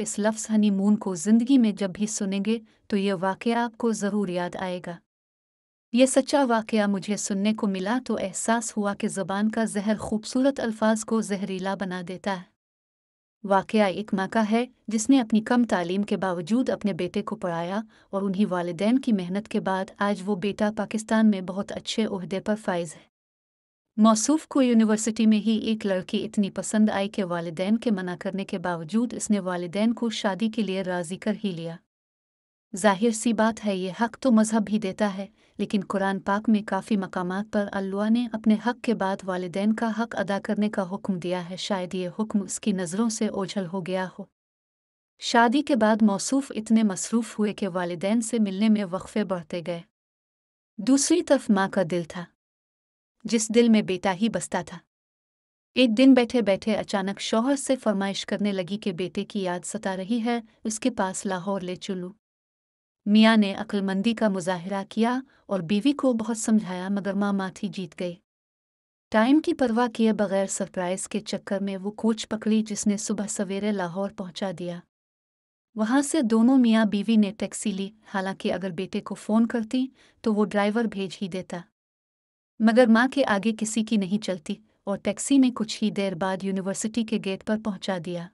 इस लफ्स हनीमून को ज़िंदगी में जब भी सुनेंगे तो यह वाक़ आपको ज़रूर याद आएगा ये सच्चा वाक़ मुझे सुनने को मिला तो एहसास हुआ कि ज़बान का जहर खूबसूरत अल्फाज को जहरीला बना देता है वाक़ एक माँ का है जिसने अपनी कम तालीम के बावजूद अपने बेटे को पढ़ाया और उन्हीं वालदेन की मेहनत के बाद आज वो बेटा पाकिस्तान में बहुत अच्छे अहदे पर फायज है मौसूफ को यूनिवर्सिटी में ही एक लड़की इतनी पसंद आई कि वालदेन के मना करने के बावजूद इसने वालदेन को शादी के लिए राज़ी कर ही लिया जाहिर सी बात है ये हक तो मज़हब ही देता है लेकिन कुरान पाक में काफ़ी मकाम पर अल्लाह ने अपने हक के बाद वालदेन का हक अदा करने का हुक्म दिया है शायद ये हुक्म उसकी नज़रों से ओझल हो गया हो शादी के बाद मौसूफ इतने मसरूफ़ हुए कि वालदेन से मिलने में वक्फ़े बढ़ते गए दूसरी तरफ माँ का दिल था जिस दिल में बेटा ही बसता था एक दिन बैठे बैठे अचानक शौहर से फरमाइश करने लगी कि बेटे की याद सता रही है उसके पास लाहौर ले चुलू मियाँ ने अक्लमंदी का मुजाहरा किया और बीवी को बहुत समझाया मगर माँ माथी जीत गई टाइम की परवाह किए बगैर सरप्राइज के चक्कर में वो कोच पकड़ी जिसने सुबह सवेरे लाहौर पहुंचा दिया वहाँ से दोनों मियाँ बीवी ने टैक्सी ली हालांकि अगर बेटे को फ़ोन करती तो वो ड्राइवर भेज ही देता मगर माँ के आगे किसी की नहीं चलती और टैक्सी ने कुछ ही देर बाद यूनिवर्सिटी के गेट पर पहुंचा दिया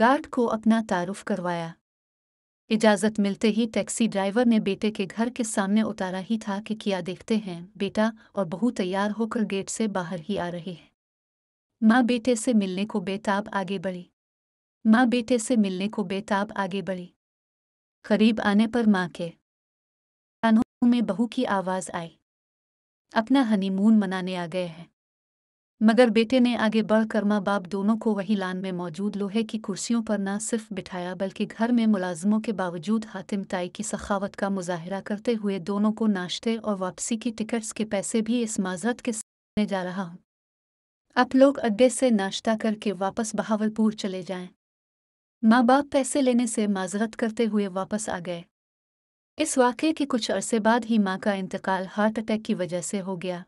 गार्ड को अपना तारुफ करवाया इजाज़त मिलते ही टैक्सी ड्राइवर ने बेटे के घर के सामने उतारा ही था कि किया देखते हैं बेटा और बहू तैयार होकर गेट से बाहर ही आ रहे हैं माँ बेटे से मिलने को बेताब आगे बढ़ी माँ बेटे से मिलने को बेताब आगे बढ़ी करीब आने पर माँ के कानों में बहू की आवाज़ आई अपना हनीमून मनाने आ गए हैं मगर बेटे ने आगे बढ़कर माँ बाप दोनों को वही लान में मौजूद लोहे की कुर्सियों पर न सिर्फ बिठाया बल्कि घर में मुलाजमों के बावजूद हातिम ताई की सखावत का मुजाहरा करते हुए दोनों को नाश्ते और वापसी की टिकट्स के पैसे भी इस माजरत के सामने जा रहा हूँ आप लोग अड्डे से नाश्ता करके वापस बहावलपुर चले जाएं। माँ बाप पैसे लेने से माजरत करते हुए वापस आ गए इस वाक़े के कुछ अरसे बाद ही माँ का इंतकाल हार्ट अटैक की वजह से हो गया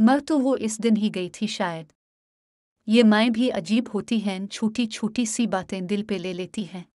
मर तो वो इस दिन ही गई थी शायद ये माएँ भी अजीब होती हैं छोटी छोटी सी बातें दिल पे ले लेती हैं